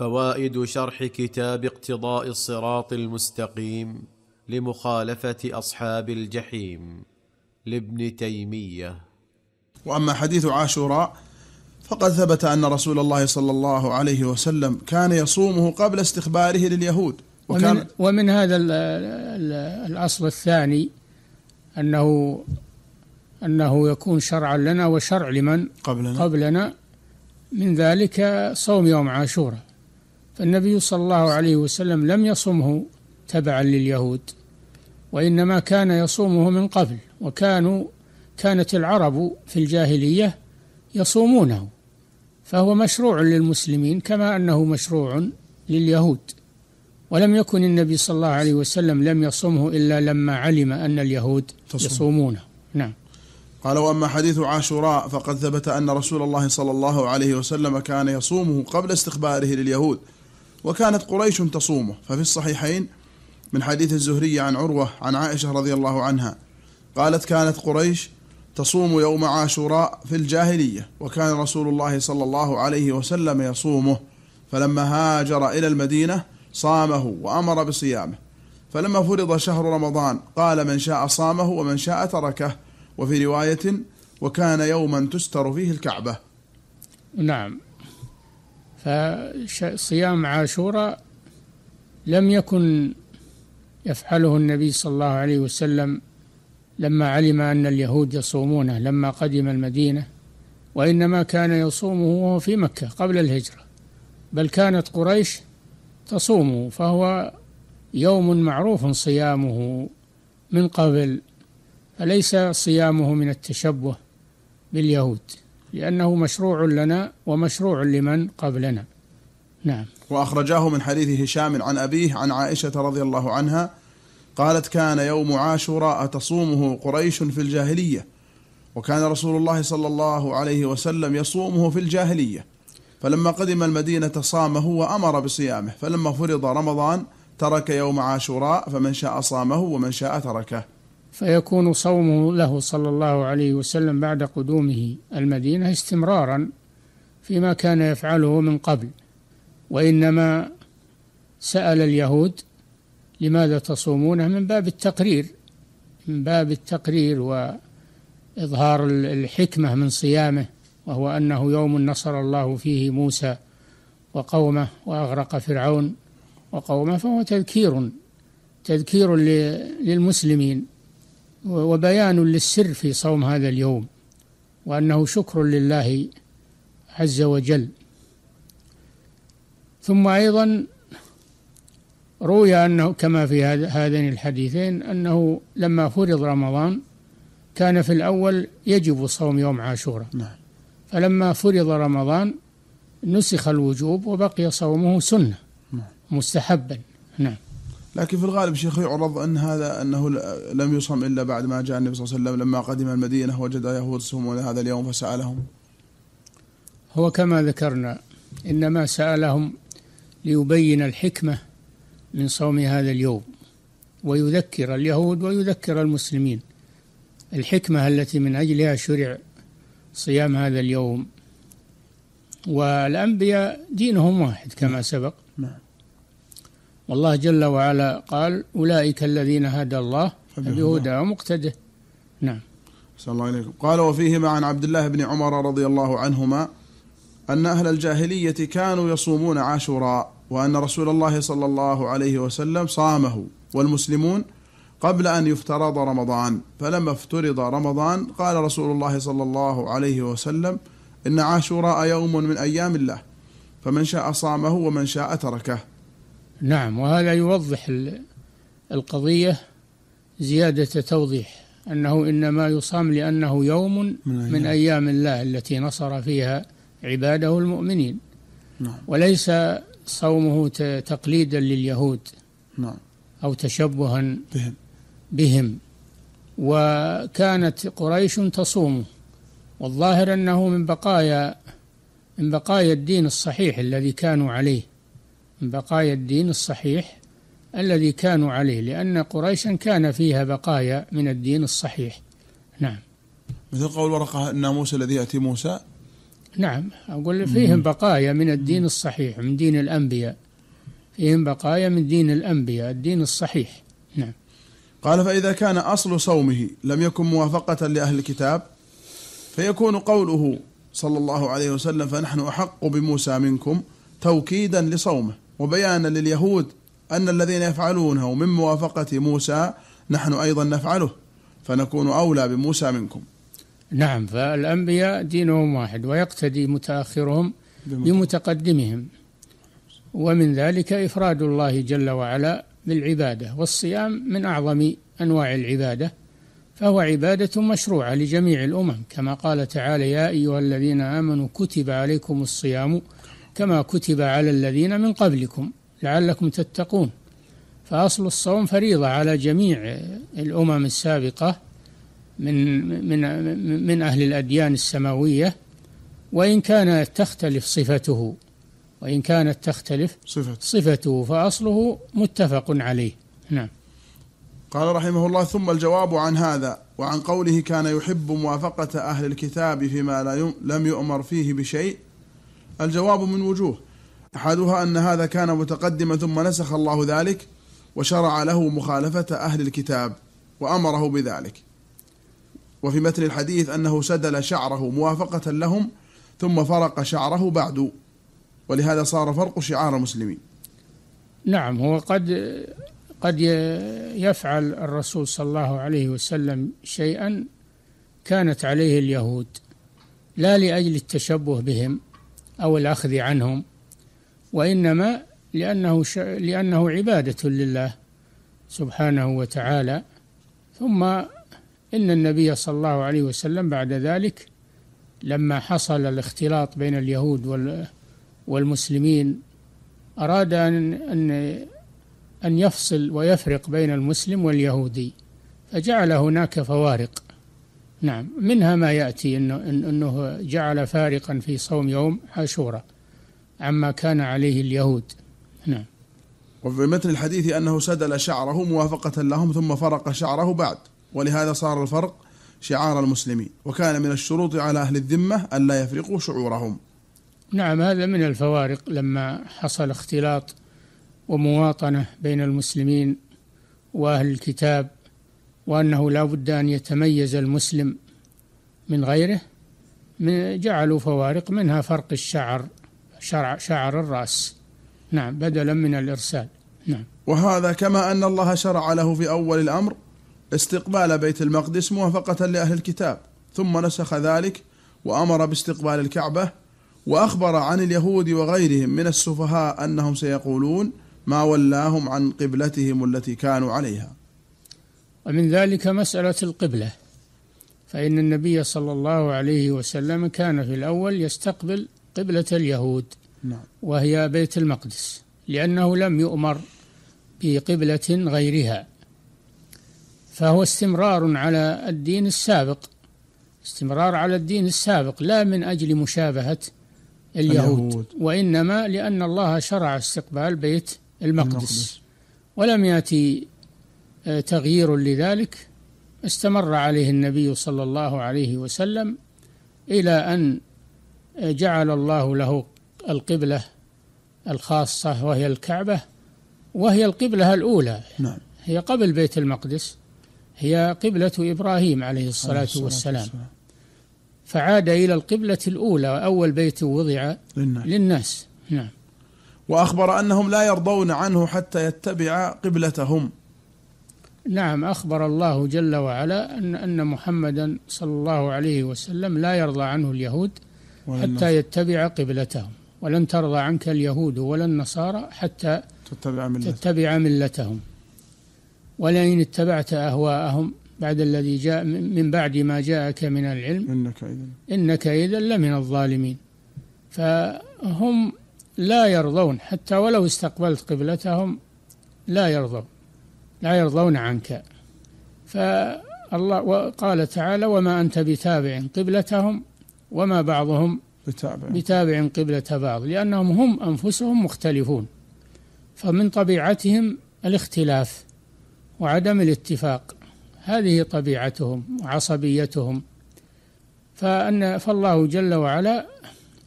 فوائد شرح كتاب اقتضاء الصراط المستقيم لمخالفه اصحاب الجحيم لابن تيميه واما حديث عاشوراء فقد ثبت ان رسول الله صلى الله عليه وسلم كان يصومه قبل استخباره لليهود وكان ومن, ومن هذا الاصل الثاني انه انه يكون شرعا لنا وشرع لمن قبلنا قبلنا من ذلك صوم يوم عاشوراء فالنبي صلى الله عليه وسلم لم يصمه تبعا لليهود وإنما كان يصومه من قبل وكانوا كانت العرب في الجاهلية يصومونه فهو مشروع للمسلمين كما أنه مشروع لليهود ولم يكن النبي صلى الله عليه وسلم لم يصمه إلا لما علم أن اليهود تصوم. يصومونه نعم قال وأما حديث عاشوراء فقد ثبت أن رسول الله صلى الله عليه وسلم كان يصومه قبل استخباره لليهود وكانت قريش تصومه ففي الصحيحين من حديث الزهري عن عروة عن عائشة رضي الله عنها قالت كانت قريش تصوم يوم عاشوراء في الجاهلية وكان رسول الله صلى الله عليه وسلم يصومه فلما هاجر إلى المدينة صامه وأمر بصيامه فلما فرض شهر رمضان قال من شاء صامه ومن شاء تركه وفي رواية وكان يوما تستر فيه الكعبة نعم فصيام عاشوراء لم يكن يفعله النبي صلى الله عليه وسلم لما علم أن اليهود يصومونه لما قدم المدينة وإنما كان يصومه وهو في مكة قبل الهجرة بل كانت قريش تصومه فهو يوم معروف صيامه من قبل فليس صيامه من التشبه باليهود لأنه مشروع لنا ومشروع لمن قبلنا نعم وأخرجاه من حديث هشام عن أبيه عن عائشة رضي الله عنها قالت كان يوم عاشوراء تصومه قريش في الجاهلية وكان رسول الله صلى الله عليه وسلم يصومه في الجاهلية فلما قدم المدينة صامه وأمر بصيامه فلما فرض رمضان ترك يوم عاشوراء فمن شاء صامه ومن شاء تركه فيكون صومه له صلى الله عليه وسلم بعد قدومه المدينة استمرارا فيما كان يفعله من قبل وإنما سأل اليهود لماذا تصومونه من باب التقرير من باب التقرير وإظهار الحكمة من صيامه وهو أنه يوم نصر الله فيه موسى وقومه وأغرق فرعون وقومه فهو تذكير تذكير للمسلمين وبيان للسر في صوم هذا اليوم وأنه شكر لله عز وجل ثم أيضا روي أنه كما في هذين الحديثين أنه لما فرض رمضان كان في الأول يجب صوم يوم عاشوراء نعم. فلما فرض رمضان نسخ الوجوب وبقي صومه سنة نعم. مستحبا نعم لكن في الغالب شيخ يعرض أن هذا أنه لم يصم إلا بعد ما جاء النبي صلى الله عليه وسلم لما قدم المدينة وجد يهود يصومون هذا اليوم فسألهم هو كما ذكرنا إنما سألهم ليبين الحكمة من صوم هذا اليوم ويذكر اليهود ويذكر المسلمين الحكمة التي من أجلها شرع صيام هذا اليوم والأنبياء دينهم واحد كما سبق نعم والله جل وعلا قال أولئك الذين هدى الله فبهدى ومقتده نعم صلى الله عليكم قال وفيهما عن عبد الله بن عمر رضي الله عنهما أن أهل الجاهلية كانوا يصومون عاشوراء وأن رسول الله صلى الله عليه وسلم صامه والمسلمون قبل أن يفترض رمضان فلما افترض رمضان قال رسول الله صلى الله عليه وسلم إن عاشوراء يوم من أيام الله فمن شاء صامه ومن شاء تركه نعم وهذا يوضح القضية زيادة توضيح أنه إنما يصام لأنه يوم من أيام الله التي نصر فيها عباده المؤمنين نعم. وليس صومه تقليدا لليهود نعم. أو تشبها بهم, بهم. وكانت قريش تصومه والظاهر أنه من بقايا من بقايا الدين الصحيح الذي كانوا عليه من بقايا الدين الصحيح الذي كانوا عليه لأن قريشا كان فيها بقايا من الدين الصحيح نعم مثل قول ورقة الناموس الذي يأتي موسى نعم أقول فيهم بقايا من الدين الصحيح من دين الأنبياء فيهم بقايا من دين الأنبياء الدين الصحيح نعم قال فإذا كان أصل صومه لم يكن موافقة لأهل الكتاب فيكون قوله صلى الله عليه وسلم فنحن أحق بموسى منكم توكيدا لصومه وبيانا لليهود أن الذين يفعلونه من موافقة موسى نحن أيضا نفعله فنكون أولى بموسى منكم نعم فالأنبياء دينهم واحد ويقتدي متأخرهم بمتقدمهم ومن ذلك إفراد الله جل وعلا بالعبادة والصيام من أعظم أنواع العبادة فهو عبادة مشروعة لجميع الأمم كما قال تعالى يا أيها الذين آمنوا كتب عليكم الصيام كما كتب على الذين من قبلكم لعلكم تتقون فأصل الصوم فريضة على جميع الأمم السابقة من من من أهل الأديان السماوية وإن كانت تختلف صفته وإن كانت تختلف صفته, صفته فأصله متفق عليه نعم قال رحمه الله ثم الجواب عن هذا وعن قوله كان يحب موافقة أهل الكتاب فيما لا لم يؤمر فيه بشيء الجواب من وجوه أحدها أن هذا كان متقدما ثم نسخ الله ذلك وشرع له مخالفة أهل الكتاب وأمره بذلك وفي متن الحديث أنه سدل شعره موافقة لهم ثم فرق شعره بعد ولهذا صار فرق شعار المسلمين نعم هو قد قد يفعل الرسول صلى الله عليه وسلم شيئا كانت عليه اليهود لا لاجل التشبه بهم أو الأخذ عنهم وإنما لأنه ش... لأنه عبادة لله سبحانه وتعالى ثم إن النبي صلى الله عليه وسلم بعد ذلك لما حصل الاختلاط بين اليهود وال... والمسلمين أراد أن أن أن يفصل ويفرق بين المسلم واليهودي فجعل هناك فوارق نعم منها ما يأتي أنه, أنه جعل فارقا في صوم يوم عاشوراء عما كان عليه اليهود نعم وفي متن الحديث أنه سدل شعره موافقة لهم ثم فرق شعره بعد ولهذا صار الفرق شعار المسلمين وكان من الشروط على أهل الذمة ألا يفرقوا شعورهم نعم هذا من الفوارق لما حصل اختلاط ومواطنة بين المسلمين وأهل الكتاب وأنه لا بد أن يتميز المسلم من غيره من جعلوا فوارق منها فرق الشعر شعر, شعر الرأس نعم بدلا من الإرسال نعم وهذا كما أن الله شرع له في أول الأمر استقبال بيت المقدس موافقة لأهل الكتاب ثم نسخ ذلك وأمر باستقبال الكعبة وأخبر عن اليهود وغيرهم من السفهاء أنهم سيقولون ما ولاهم عن قبلتهم التي كانوا عليها ومن ذلك مسألة القبلة فإن النبي صلى الله عليه وسلم كان في الأول يستقبل قبلة اليهود نعم. وهي بيت المقدس لأنه لم يؤمر بقبلة غيرها فهو استمرار على الدين السابق استمرار على الدين السابق لا من أجل مشابهة اليهود, اليهود. وإنما لأن الله شرع استقبال بيت المقدس, المقدس. ولم يأتي آه، تغيير لذلك استمر عليه النبي صلى الله عليه وسلم إلى أن آه، جعل الله له القبلة الخاصة وهي الكعبة وهي القبلة الأولى نعم. هي قبل بيت المقدس هي قبلة إبراهيم عليه الصلاة, والسلام, والسلام فعاد إلى القبلة الأولى أول بيت وضع للناس, للناس. نعم وأخبر أنهم لا يرضون عنه حتى يتبع قبلتهم نعم أخبر الله جل وعلا أن أن محمدا صلى الله عليه وسلم لا يرضى عنه اليهود حتى يتبع قبلتهم ولن ترضى عنك اليهود ولا النصارى حتى تتبع, ملتهم. تتبع ملتهم ولئن اتبعت أهواءهم بعد الذي جاء من بعد ما جاءك من العلم إنك إذا إنك إذا لمن الظالمين فهم لا يرضون حتى ولو استقبلت قبلتهم لا يرضون لا يرضون عنك فالله وقال تعالى وما أنت بتابع قبلتهم وما بعضهم بتابع, بتابع قبلة بعض لأنهم هم أنفسهم مختلفون فمن طبيعتهم الاختلاف وعدم الاتفاق هذه طبيعتهم وعصبيتهم فأن فالله جل وعلا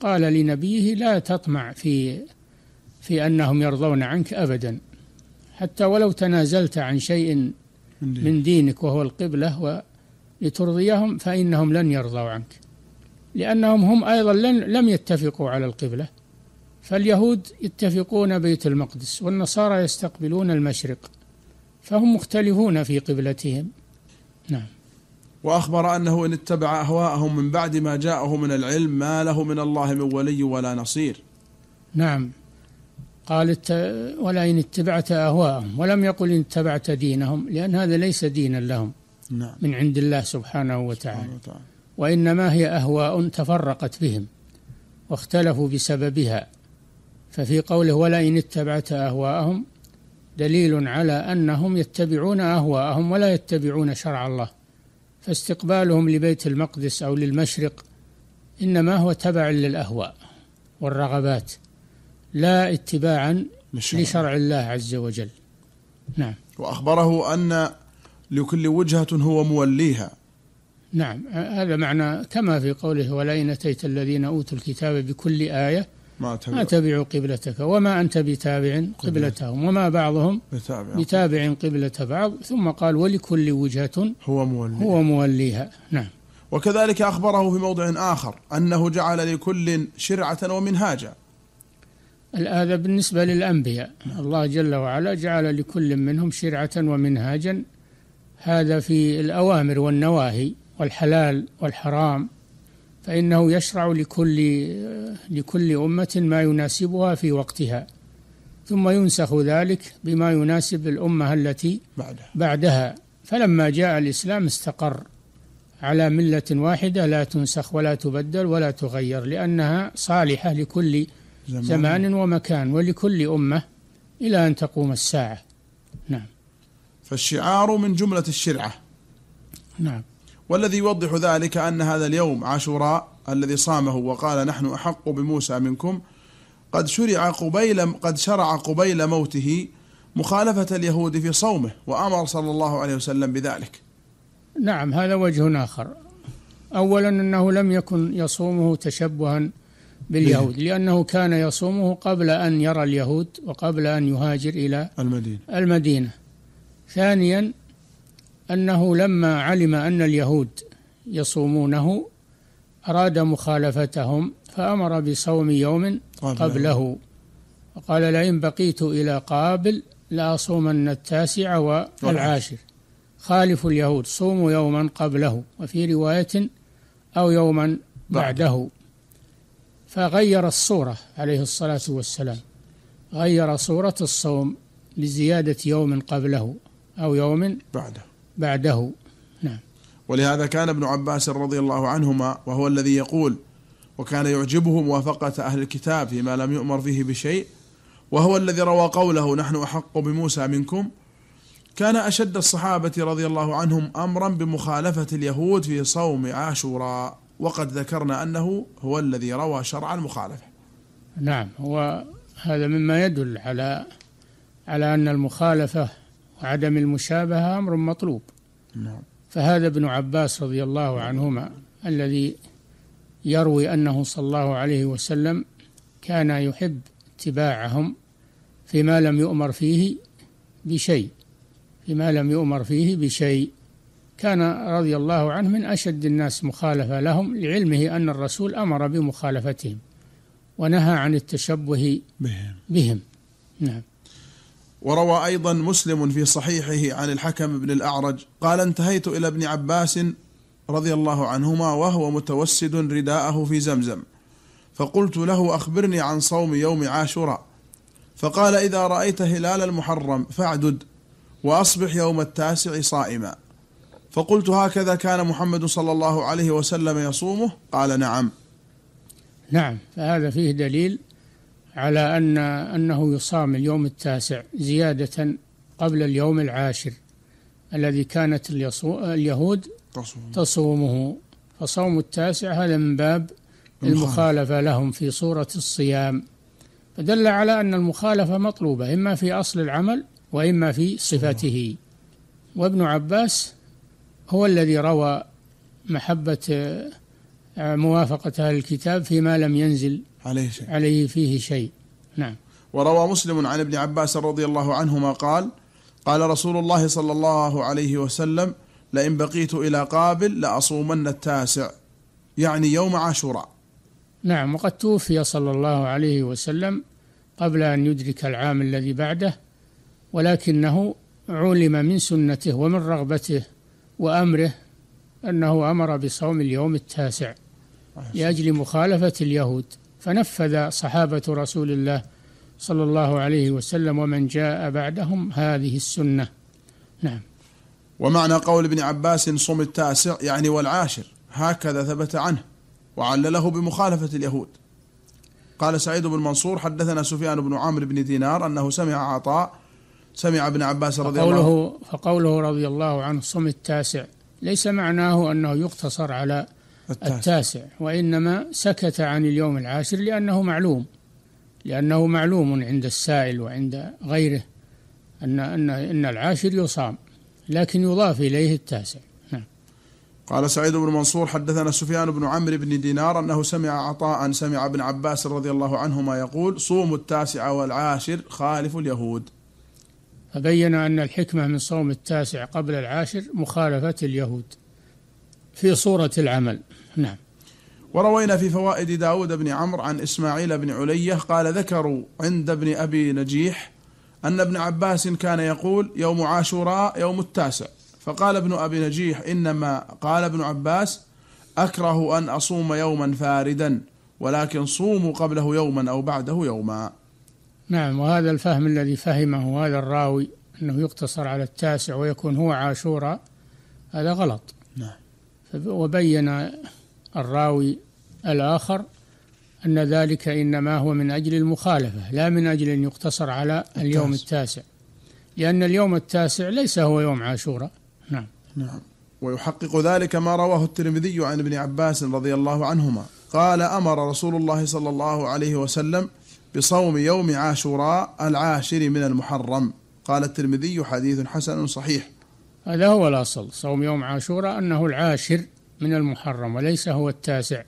قال لنبيه لا تطمع في في أنهم يرضون عنك أبدا حتى ولو تنازلت عن شيء من دينك وهو القبلة لترضيهم فإنهم لن يرضوا عنك لأنهم هم أيضا لم يتفقوا على القبلة فاليهود يتفقون بيت المقدس والنصارى يستقبلون المشرق فهم مختلفون في قبلتهم نعم وأخبر أنه إن اتبع أهواءهم من بعد ما جاءه من العلم ما له من الله من ولي ولا نصير نعم قال ولئن اتبعت أهواءهم ولم يقل إن اتبعت دينهم لأن هذا ليس دينا لهم نعم. من عند الله سبحانه وتعالى, سبحانه وتعالى وإنما هي أهواء تفرقت بهم واختلفوا بسببها ففي قوله ولئن اتبعت أهواءهم دليل على أنهم يتبعون أهواءهم ولا يتبعون شرع الله فاستقبالهم لبيت المقدس أو للمشرق إنما هو تبع للأهواء والرغبات لا اتباعا لشرع الله عز وجل نعم وأخبره أن لكل وجهة هو موليها نعم هذا معنى كما في قوله ولئن أتيت الذين أوتوا الكتاب بكل آية ما, تبع. ما تبعوا قبلتك وما أنت بتابع قبلتهم وما بعضهم بتابع, بتابع قبلة بعض ثم قال ولكل وجهة هو موليها, هو موليها نعم وكذلك أخبره في موضع آخر أنه جعل لكل شرعة ومنهاجا هذا بالنسبة للأنبياء الله جل وعلا جعل لكل منهم شرعة ومنهاجا هذا في الأوامر والنواهي والحلال والحرام فإنه يشرع لكل لكل أمة ما يناسبها في وقتها ثم ينسخ ذلك بما يناسب الأمة التي بعدها, بعدها فلما جاء الإسلام استقر على ملة واحدة لا تنسخ ولا تبدل ولا تغير لأنها صالحة لكل زمان, زمان ومكان ولكل أمة إلى أن تقوم الساعة نعم فالشعار من جملة الشرعة نعم والذي يوضح ذلك أن هذا اليوم عاشوراء الذي صامه وقال نحن أحق بموسى منكم قد شرع قبيل قد شرع قبيل موته مخالفة اليهود في صومه وأمر صلى الله عليه وسلم بذلك نعم هذا وجه آخر أولا أنه لم يكن يصومه تشبها باليهود لأنه كان يصومه قبل أن يرى اليهود وقبل أن يهاجر إلى المدينة المدينة ثانيا أنه لما علم أن اليهود يصومونه أراد مخالفتهم فأمر بصوم يوم قبله وقال لئن بقيت إلى قابل لأصومن التاسع والعاشر خالف اليهود صوموا يوما قبله وفي رواية أو يوما بعده فغير الصورة عليه الصلاة والسلام غير صورة الصوم لزيادة يوم قبله أو يوم بعده بعده نعم ولهذا كان ابن عباس رضي الله عنهما وهو الذي يقول وكان يعجبه موافقة أهل الكتاب فيما لم يؤمر فيه بشيء وهو الذي روى قوله نحن أحق بموسى منكم كان أشد الصحابة رضي الله عنهم أمرا بمخالفة اليهود في صوم عاشوراء وقد ذكرنا أنه هو الذي روى شرع المخالفة نعم هو هذا مما يدل على على أن المخالفة وعدم المشابهة أمر مطلوب نعم. فهذا ابن عباس رضي الله عنهما الذي يروي أنه صلى الله عليه وسلم كان يحب اتباعهم فيما لم يؤمر فيه بشيء فيما لم يؤمر فيه بشيء كان رضي الله عنه من أشد الناس مخالفة لهم لعلمه أن الرسول أمر بمخالفتهم ونهى عن التشبه بهم, بهم. نعم وروى أيضا مسلم في صحيحه عن الحكم بن الأعرج قال انتهيت إلى ابن عباس رضي الله عنهما وهو متوسد رداءه في زمزم فقلت له أخبرني عن صوم يوم عاشوراء فقال إذا رأيت هلال المحرم فاعدد وأصبح يوم التاسع صائما فقلت هكذا كان محمد صلى الله عليه وسلم يصومه قال نعم نعم فهذا فيه دليل على أن أنه يصام اليوم التاسع زيادة قبل اليوم العاشر الذي كانت اليهود تصومه فصوم التاسع هذا من باب المخالفة لهم في صورة الصيام فدل على أن المخالفة مطلوبة إما في أصل العمل وإما في صفته وابن عباس هو الذي روى محبة آه، موافقة أهل الكتاب فيما لم ينزل عليه, شيء. عليه فيه شيء نعم وروى مسلم عن ابن عباس رضي الله عنهما قال قال رسول الله صلى الله عليه وسلم لئن بقيت إلى قابل لأصومن التاسع يعني يوم عاشوراء نعم وقد توفي صلى الله عليه وسلم قبل أن يدرك العام الذي بعده ولكنه علم من سنته ومن رغبته وأمره أنه أمر بصوم اليوم التاسع لأجل مخالفة اليهود فنفذ صحابة رسول الله صلى الله عليه وسلم ومن جاء بعدهم هذه السنة نعم ومعنى قول ابن عباس صم التاسع يعني والعاشر هكذا ثبت عنه وعلله بمخالفة اليهود قال سعيد بن منصور حدثنا سفيان بن عامر بن دينار أنه سمع عطاء سمع ابن عباس رضي الله عنه فقوله رضي الله عنه صم التاسع ليس معناه أنه يقتصر على التاسع, التاسع وإنما سكت عن اليوم العاشر لأنه معلوم لأنه معلوم عند السائل وعند غيره أن أن أن العاشر يصام لكن يضاف إليه التاسع نعم. قال سعيد بن منصور حدثنا سفيان بن عمرو بن دينار أنه سمع عطاء سمع ابن عباس رضي الله عنهما يقول صوم التاسع والعاشر خالف اليهود فبين أن الحكمة من صوم التاسع قبل العاشر مخالفة اليهود في صورة العمل نعم وروينا في فوائد داود بن عمرو عن إسماعيل بن علية قال ذكروا عند ابن أبي نجيح أن ابن عباس كان يقول يوم عاشوراء يوم التاسع فقال ابن أبي نجيح إنما قال ابن عباس أكره أن أصوم يوما فاردا ولكن صوموا قبله يوما أو بعده يوما نعم وهذا الفهم الذي فهمه هذا الراوي أنه يقتصر على التاسع ويكون هو عاشورا هذا غلط نعم وبين الراوي الآخر أن ذلك إنما هو من أجل المخالفة لا من أجل أن يقتصر على اليوم التاسع لأن اليوم التاسع ليس هو يوم عاشوراء نعم نعم ويحقق ذلك ما رواه الترمذي عن ابن عباس رضي الله عنهما قال أمر رسول الله صلى الله عليه وسلم بصوم يوم عاشوراء العاشر من المحرم قال الترمذي حديث حسن صحيح هذا هو الأصل صوم يوم عاشوراء أنه العاشر من المحرم وليس هو التاسع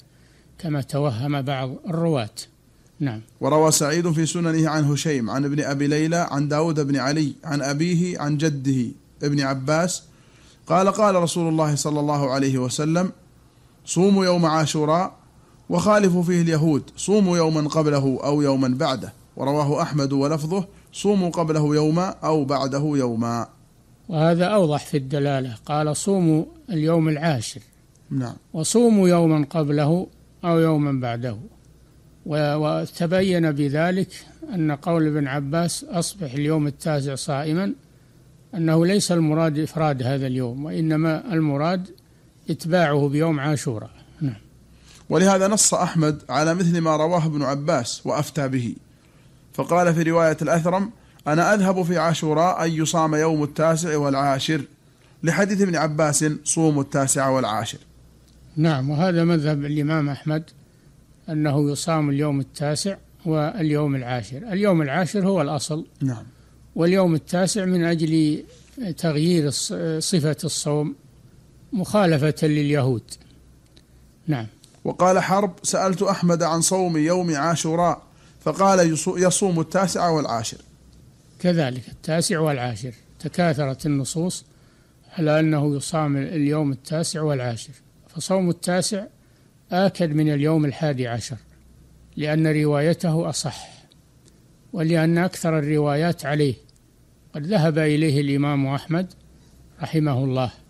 كما توهم بعض الرواة نعم وروى سعيد في سننه عن هشيم عن ابن أبي ليلى عن داود بن علي عن أبيه عن جده ابن عباس قال قال رسول الله صلى الله عليه وسلم صوموا يوم عاشوراء وخالفوا فيه اليهود صوموا يوما قبله أو يوما بعده ورواه أحمد ولفظه صوموا قبله يوما أو بعده يوما وهذا أوضح في الدلالة قال صوموا اليوم العاشر نعم وصوموا يوما قبله أو يوما بعده وتبين بذلك أن قول ابن عباس أصبح اليوم التاسع صائما أنه ليس المراد إفراد هذا اليوم وإنما المراد إتباعه بيوم عاشوراء ولهذا نص أحمد على مثل ما رواه ابن عباس وأفتى به فقال في رواية الأثرم أنا أذهب في عاشوراء أن يصام يوم التاسع والعاشر لحديث ابن عباس صوم التاسع والعاشر نعم وهذا مذهب الإمام أحمد أنه يصام اليوم التاسع واليوم العاشر اليوم العاشر هو الأصل نعم واليوم التاسع من أجل تغيير صفة الصوم مخالفة لليهود نعم وقال حرب سألت أحمد عن صوم يوم عاشوراء فقال يصوم التاسع والعاشر كذلك التاسع والعاشر تكاثرت النصوص على أنه يصام اليوم التاسع والعاشر فصوم التاسع آكد من اليوم الحادي عشر لأن روايته أصح ولأن أكثر الروايات عليه قد ذهب إليه الإمام أحمد رحمه الله